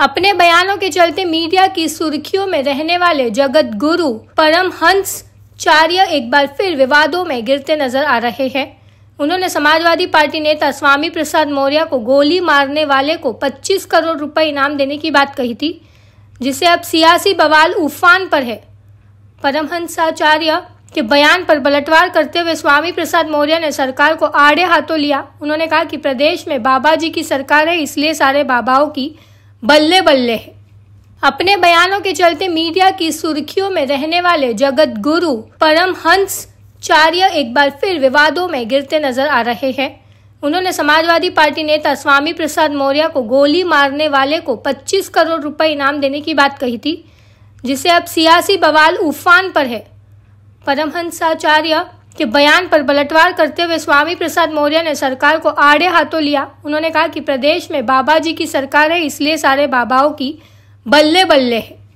अपने बयानों के चलते मीडिया की सुर्खियों में रहने वाले जगत गुरु परमहंस चार्य एक बार फिर विवादों में गिरते नजर आ रहे हैं उन्होंने समाजवादी पार्टी नेता स्वामी प्रसाद मौर्य को गोली मारने वाले को 25 करोड़ रुपए इनाम देने की बात कही थी जिसे अब सियासी बवाल उफान पर है परमहंसाचार्य के बयान पर बलटवार करते हुए स्वामी प्रसाद मौर्य ने सरकार को आड़े हाथों लिया उन्होंने कहा कि प्रदेश में बाबा जी की सरकार है इसलिए सारे बाबाओं की बल्ले बल्ले है अपने बयानों के चलते मीडिया की सुर्खियों में रहने वाले जगत गुरु परमहंस चार्य एक बार फिर विवादों में गिरते नजर आ रहे हैं उन्होंने समाजवादी पार्टी नेता स्वामी प्रसाद मौर्य को गोली मारने वाले को 25 करोड़ रुपए इनाम देने की बात कही थी जिसे अब सियासी बवाल उफान पर है परमहंसाचार्य के बयान पर पलटवार करते हुए स्वामी प्रसाद मौर्य ने सरकार को आड़े हाथों लिया उन्होंने कहा कि प्रदेश में बाबा जी की सरकार है इसलिए सारे बाबाओं की बल्ले बल्ले है